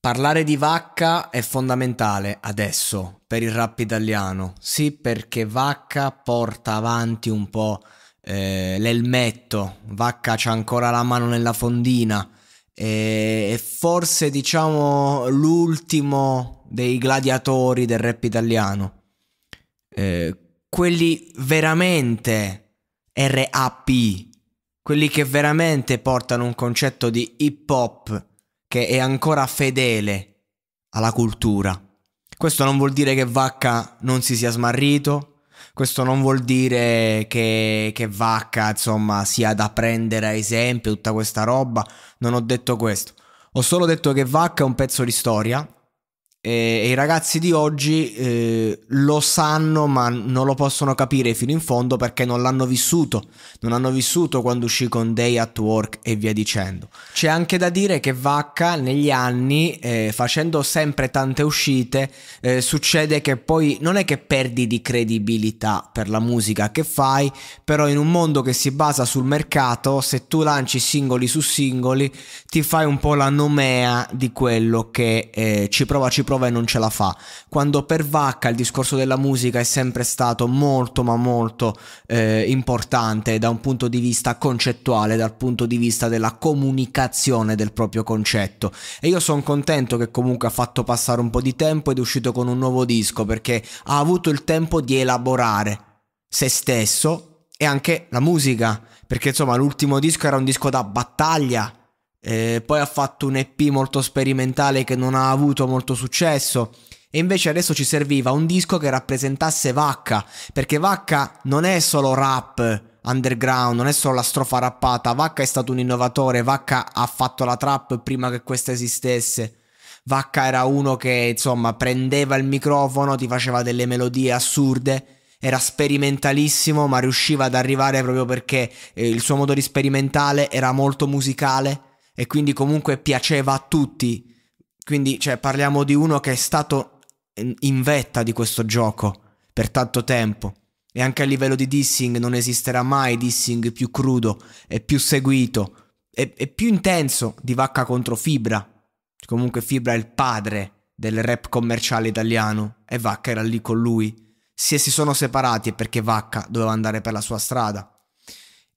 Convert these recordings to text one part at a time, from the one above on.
Parlare di vacca è fondamentale adesso per il rap italiano, sì perché vacca porta avanti un po' eh, l'elmetto, vacca c'ha ancora la mano nella fondina, e, forse diciamo l'ultimo dei gladiatori del rap italiano, eh, quelli veramente RAP, quelli che veramente portano un concetto di hip hop che è ancora fedele alla cultura. Questo non vuol dire che Vacca non si sia smarrito, questo non vuol dire che, che Vacca insomma sia da prendere a esempio tutta questa roba, non ho detto questo. Ho solo detto che Vacca è un pezzo di storia e, i ragazzi di oggi eh, lo sanno ma non lo possono capire fino in fondo perché non l'hanno vissuto, non hanno vissuto quando uscì con Day at Work e via dicendo. C'è anche da dire che Vacca negli anni, eh, facendo sempre tante uscite, eh, succede che poi non è che perdi di credibilità per la musica che fai, però in un mondo che si basa sul mercato, se tu lanci singoli su singoli, ti fai un po' la nomea di quello che eh, ci prova, ci prova prova e non ce la fa. Quando per Vacca il discorso della musica è sempre stato molto ma molto eh, importante da un punto di vista concettuale, dal punto di vista della comunicazione del proprio concetto. E io sono contento che comunque ha fatto passare un po' di tempo ed è uscito con un nuovo disco perché ha avuto il tempo di elaborare se stesso e anche la musica, perché insomma l'ultimo disco era un disco da battaglia, eh, poi ha fatto un EP molto sperimentale che non ha avuto molto successo. E invece adesso ci serviva un disco che rappresentasse Vacca, perché Vacca non è solo rap underground, non è solo la strofa rappata, Vacca è stato un innovatore, Vacca ha fatto la trap prima che questa esistesse. Vacca era uno che, insomma, prendeva il microfono, ti faceva delle melodie assurde, era sperimentalissimo, ma riusciva ad arrivare proprio perché eh, il suo modo di sperimentale era molto musicale e quindi comunque piaceva a tutti. Quindi cioè, parliamo di uno che è stato in vetta di questo gioco per tanto tempo. E anche a livello di dissing non esisterà mai dissing più crudo e più seguito e, e più intenso di Vacca contro Fibra. Comunque Fibra è il padre del rap commerciale italiano e Vacca era lì con lui. Se si sono separati è perché Vacca doveva andare per la sua strada.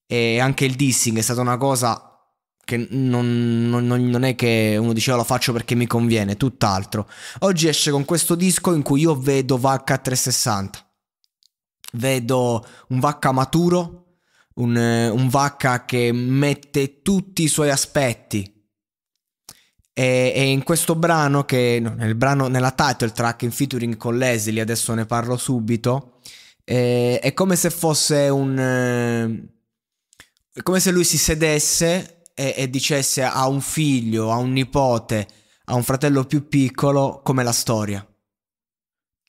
E anche il dissing è stata una cosa che non, non, non, è che uno diceva oh, lo faccio perché mi conviene, tutt'altro. Oggi esce con questo disco in cui io vedo Vacca 360. Vedo un Vacca maturo, un, un Vacca che mette tutti i suoi aspetti. E, e in questo brano, che no, nel brano, nella title track in featuring con Leslie, adesso ne parlo subito, eh, è come se fosse un... Eh, è come se lui si sedesse e, e dicesse a un figlio, a un nipote, a un fratello più piccolo come la storia.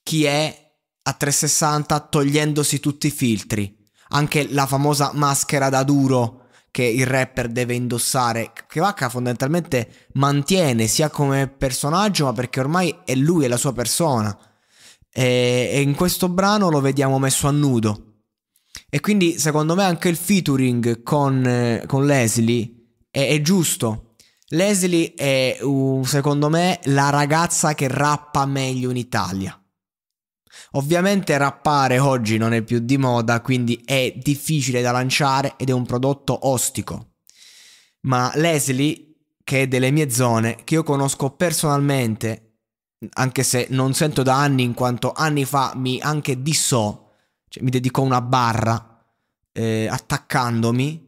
Chi è a 360 togliendosi tutti i filtri. Anche la famosa maschera da duro che il rapper deve indossare, che Vacca fondamentalmente mantiene sia come personaggio, ma perché ormai è lui, è la sua persona. E, e in questo brano lo vediamo messo a nudo. E quindi secondo me anche il featuring con, eh, con Leslie è, è giusto. Leslie è, secondo me, la ragazza che rappa meglio in Italia. Ovviamente rappare oggi non è più di moda, quindi è difficile da lanciare ed è un prodotto ostico. Ma Leslie, che è delle mie zone, che io conosco personalmente, anche se non sento da anni, in quanto anni fa mi anche dissò, cioè mi dedicò una barra eh, attaccandomi,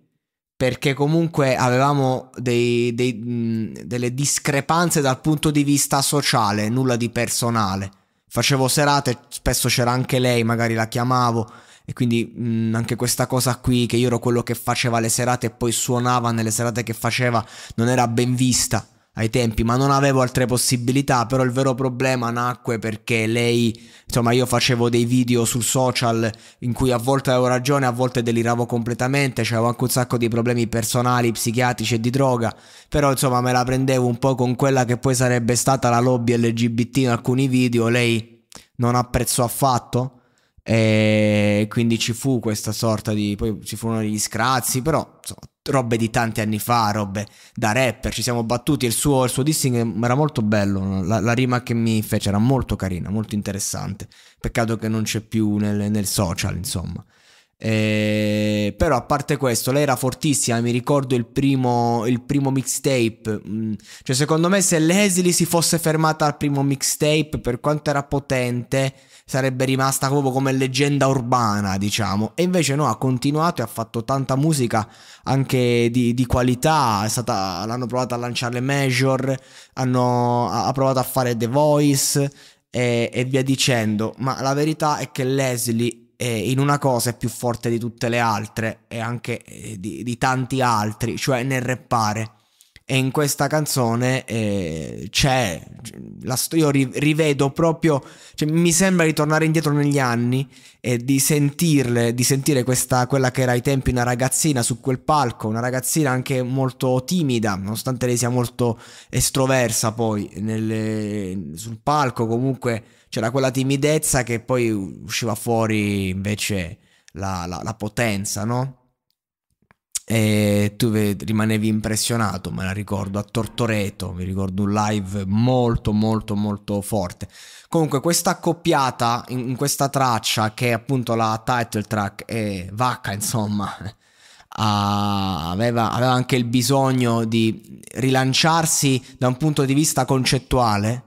perché comunque avevamo dei, dei, mh, delle discrepanze dal punto di vista sociale, nulla di personale. Facevo serate, spesso c'era anche lei, magari la chiamavo e quindi mh, anche questa cosa qui che io ero quello che faceva le serate e poi suonava nelle serate che faceva non era ben vista ai tempi, ma non avevo altre possibilità, però il vero problema nacque perché lei, insomma, io facevo dei video su social in cui a volte avevo ragione, a volte deliravo completamente, c'avevo cioè anche un sacco di problemi personali, psichiatrici e di droga, però insomma me la prendevo un po' con quella che poi sarebbe stata la lobby LGBT in alcuni video, lei non apprezzò affatto e quindi ci fu questa sorta di. Poi ci furono gli scrazi però so, robe di tanti anni fa, robe da rapper. Ci siamo battuti. Il suo, il suo dissing era molto bello. La, la, rima che mi fece era molto carina, molto interessante. Peccato che non c'è più nel, nel social, insomma. Eh, però a parte questo, lei era fortissima. Mi ricordo il primo, il primo mixtape. Mm, cioè, secondo me, se Leslie si fosse fermata al primo mixtape, per quanto era potente, sarebbe rimasta proprio come leggenda urbana, diciamo. E invece no, ha continuato e ha fatto tanta musica anche di, di qualità. Stata, l'hanno provato a lanciare le Major, hanno, ha provato a fare The Voice. e via dicendo, ma la verità è che Leslie eh, in una cosa è più forte di tutte le altre e anche eh, di, di tanti altri, cioè nel reppare e in questa canzone eh, c'è, la, io rivedo proprio, cioè, mi sembra di tornare indietro negli anni e di sentirle, di sentire questa, quella che era ai tempi una ragazzina su quel palco, una ragazzina anche molto timida, nonostante lei sia molto estroversa poi nelle, sul palco comunque c'era quella timidezza che poi usciva fuori invece la, la, la potenza, no? e tu rimanevi impressionato, me la ricordo, a Tortoreto, mi ricordo un live molto molto molto forte. Comunque questa accoppiata in, in questa traccia che è appunto la title track e Vacca insomma a, ah, aveva, aveva anche il bisogno di rilanciarsi da un punto di vista concettuale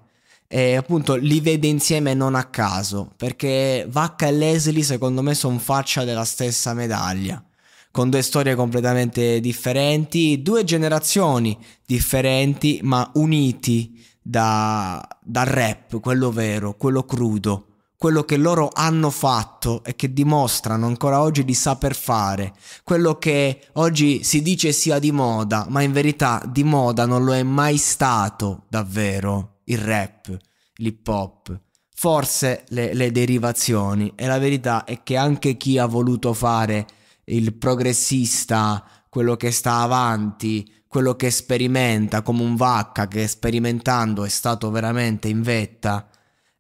e appunto li vede insieme non a caso perché Vacca e Leslie secondo me sono faccia della stessa medaglia con due storie completamente differenti, due generazioni differenti ma uniti da, dal rap, quello vero, quello crudo, quello che loro hanno fatto e che dimostrano ancora oggi di saper fare, quello che oggi si dice sia di moda, ma in verità di moda non lo è mai stato davvero il rap, l'hip hop forse le, le, derivazioni e la verità è che anche chi ha voluto fare il progressista, quello che sta avanti, quello che sperimenta come un vacca che sperimentando è stato veramente in vetta.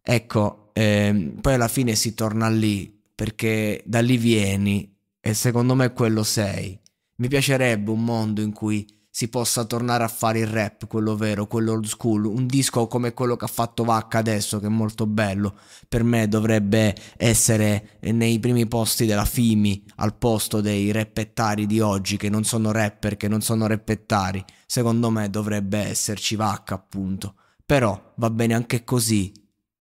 Ecco, ehm, poi alla fine si torna lì perché da lì vieni e secondo me quello sei. Mi piacerebbe un mondo in cui si possa tornare a fare il rap, quello vero, quello old school, un disco come quello che ha fatto Vacca adesso, che è molto bello, per me dovrebbe essere nei primi posti della Fimi, al posto dei rappettari di oggi, che non sono rapper, che non sono rappettari, secondo me dovrebbe esserci Vacca appunto, però va bene anche così,